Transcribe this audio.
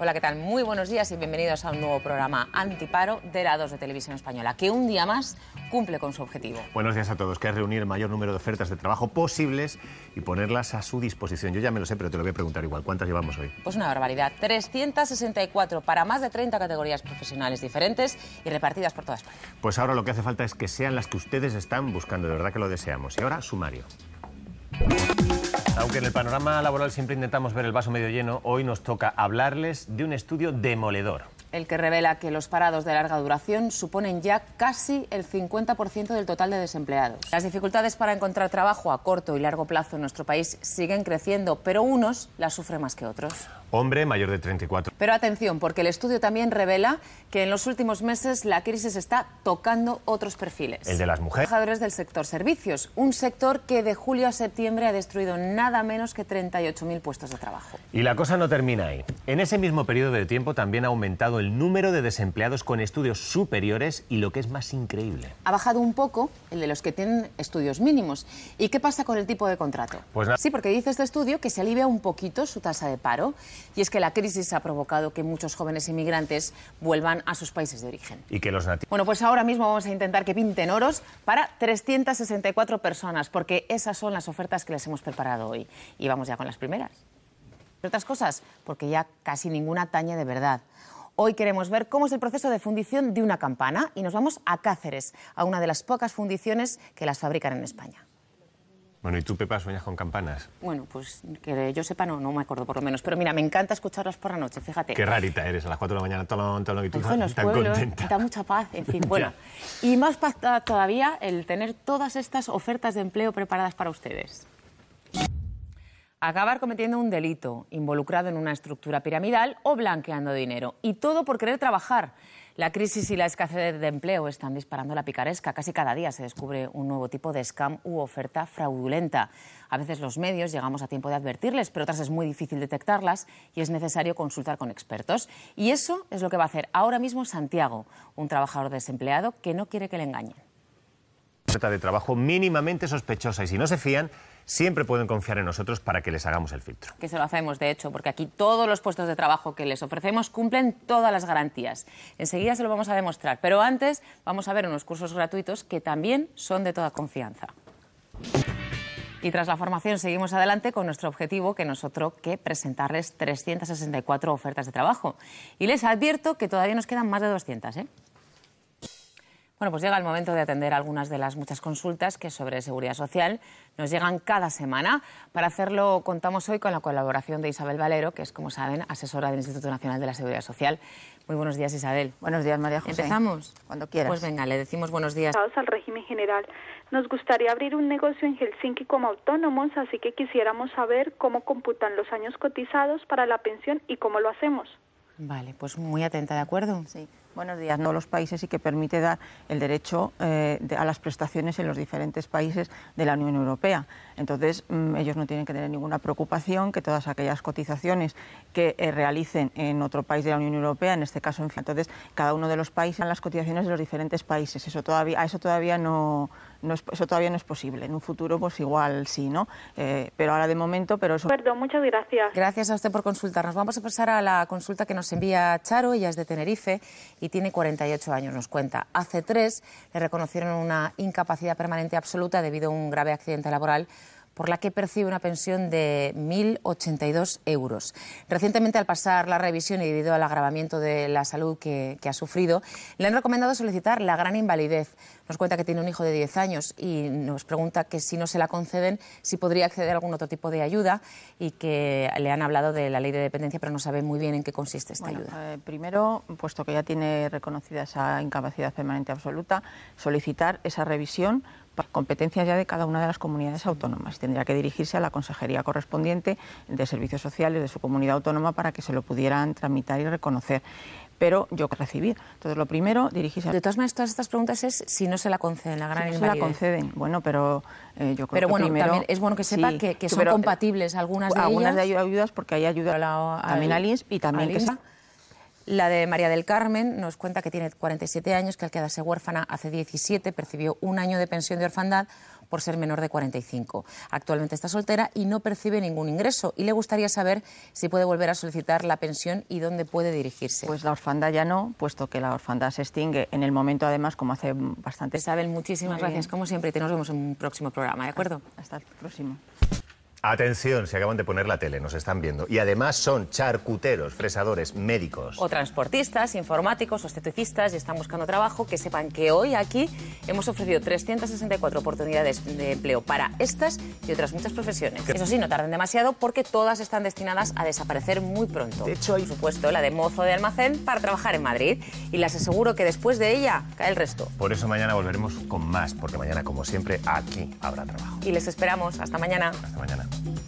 Hola, ¿qué tal? Muy buenos días y bienvenidos a un nuevo programa Antiparo de la 2 de Televisión Española, que un día más cumple con su objetivo. Buenos días a todos, que es reunir el mayor número de ofertas de trabajo posibles y ponerlas a su disposición. Yo ya me lo sé, pero te lo voy a preguntar igual. ¿Cuántas llevamos hoy? Pues una barbaridad. 364 para más de 30 categorías profesionales diferentes y repartidas por toda España. Pues ahora lo que hace falta es que sean las que ustedes están buscando, de verdad que lo deseamos. Y ahora, sumario. Aunque en el panorama laboral siempre intentamos ver el vaso medio lleno, hoy nos toca hablarles de un estudio demoledor. El que revela que los parados de larga duración suponen ya casi el 50% del total de desempleados. Las dificultades para encontrar trabajo a corto y largo plazo en nuestro país siguen creciendo, pero unos las sufren más que otros hombre mayor de 34. Pero atención, porque el estudio también revela que en los últimos meses la crisis está tocando otros perfiles. El de las mujeres. Trabajadores del sector servicios, un sector que de julio a septiembre ha destruido nada menos que 38.000 puestos de trabajo. Y la cosa no termina ahí. En ese mismo periodo de tiempo también ha aumentado el número de desempleados con estudios superiores y lo que es más increíble. Ha bajado un poco el de los que tienen estudios mínimos. ¿Y qué pasa con el tipo de contrato? Pues Sí, porque dice este estudio que se alivia un poquito su tasa de paro y es que la crisis ha provocado que muchos jóvenes inmigrantes vuelvan a sus países de origen. Y que los Bueno, pues ahora mismo vamos a intentar que pinten oros para 364 personas, porque esas son las ofertas que les hemos preparado hoy. Y vamos ya con las primeras. otras cosas, porque ya casi ninguna taña de verdad. Hoy queremos ver cómo es el proceso de fundición de una campana y nos vamos a Cáceres, a una de las pocas fundiciones que las fabrican en España. Bueno, ¿y tú, Pepa, sueñas con campanas? Bueno, pues que yo sepa, no, no me acuerdo por lo menos. Pero mira, me encanta escucharlas por la noche, fíjate. Qué rarita eres, a las 4 de la mañana, tolón, tolón, y tú tan ¿eh? contenta. Da mucha paz, en fin. Bueno, y más paz todavía el tener todas estas ofertas de empleo preparadas para ustedes. Acabar cometiendo un delito, involucrado en una estructura piramidal o blanqueando dinero. Y todo por querer trabajar. La crisis y la escasez de empleo están disparando la picaresca. Casi cada día se descubre un nuevo tipo de scam u oferta fraudulenta. A veces los medios llegamos a tiempo de advertirles, pero otras es muy difícil detectarlas y es necesario consultar con expertos. Y eso es lo que va a hacer ahora mismo Santiago, un trabajador desempleado que no quiere que le engañen de trabajo mínimamente sospechosa y si no se fían, siempre pueden confiar en nosotros para que les hagamos el filtro. Que se lo hacemos, de hecho, porque aquí todos los puestos de trabajo que les ofrecemos cumplen todas las garantías. Enseguida se lo vamos a demostrar, pero antes vamos a ver unos cursos gratuitos que también son de toda confianza. Y tras la formación seguimos adelante con nuestro objetivo, que nosotros que presentarles 364 ofertas de trabajo. Y les advierto que todavía nos quedan más de 200, bueno, pues llega el momento de atender algunas de las muchas consultas que sobre seguridad social nos llegan cada semana. Para hacerlo contamos hoy con la colaboración de Isabel Valero, que es, como saben, asesora del Instituto Nacional de la Seguridad Social. Muy buenos días, Isabel. Buenos días, María José. ¿Empezamos? Cuando quieras. Pues venga, le decimos buenos días. Al régimen general. Nos gustaría abrir un negocio en Helsinki como autónomos, así que quisiéramos saber cómo computan los años cotizados para la pensión y cómo lo hacemos. Vale, pues muy atenta, ¿de acuerdo? Sí. Buenos días. No los países y que permite dar el derecho eh, a las prestaciones en los diferentes países de la Unión Europea. Entonces, mm, ellos no tienen que tener ninguna preocupación que todas aquellas cotizaciones que eh, realicen en otro país de la Unión Europea, en este caso en fin. entonces cada uno de los países, las cotizaciones de los diferentes países. Eso todavía, a eso todavía no, eso todavía no es posible. En un futuro, pues igual sí, ¿no? Eh, pero ahora de momento, pero Perdón, muchas gracias. Gracias a usted por consultarnos. Vamos a pasar a la consulta que nos envía Charo. Ella es de Tenerife y tiene 48 años, nos cuenta. Hace tres le reconocieron una incapacidad permanente absoluta debido a un grave accidente laboral por la que percibe una pensión de 1.082 euros. Recientemente, al pasar la revisión y debido al agravamiento de la salud que, ha sufrido, le han recomendado solicitar la gran invalidez. Nos cuenta que tiene un hijo de 10 años y nos pregunta que si no se la conceden, si podría acceder a algún otro tipo de ayuda y que le han hablado de la ley de dependencia, pero no sabe muy bien en qué consiste esta ayuda. Eh, primero, puesto que ya tiene reconocida esa incapacidad permanente absoluta, solicitar esa revisión competencias ya de cada una de las comunidades autónomas. Tendría que dirigirse a la consejería correspondiente de servicios sociales de su comunidad autónoma para que se lo pudieran tramitar y reconocer. Pero yo que recibir. Entonces, lo primero, dirigirse a... De todas maneras, todas estas preguntas es si no se la conceden, la gran si no la conceden. Bueno, pero eh, yo creo pero que bueno, es bueno que sepa que, son eh, compatibles algunas de algunas ellas. Algunas de ayudas, porque hay ayuda también a y también la de María del Carmen nos cuenta que tiene 47 años, que al quedarse huérfana hace 17 percibió un año de pensión de orfandad por ser menor de 45. Actualmente está soltera y no percibe ningún ingreso y le gustaría saber si puede volver a solicitar la pensión y dónde puede dirigirse. Pues la orfandad ya no, puesto que la orfandad se extingue en el momento, además, como hace bastante. Isabel, muchísimas gracias, como siempre, y te nos vemos en un próximo programa, ¿de acuerdo? hasta el próximo. Atención, se acaban de poner la tele, nos están viendo. Y además son charcuteros, fresadores, médicos. O transportistas, informáticos, o esteticistas y están buscando trabajo. Que sepan que hoy aquí hemos ofrecido 364 oportunidades de empleo para estas y otras muchas profesiones. Eso sí, no tarden demasiado porque todas están destinadas a desaparecer muy pronto. De hecho, hay... Por supuesto, la de mozo de almacén para trabajar en Madrid. Y las aseguro que después de ella cae el resto. Por eso mañana volveremos con más, porque mañana, como siempre, aquí habrá trabajo. Y les esperamos. Hasta mañana. Hasta mañana. Thank you.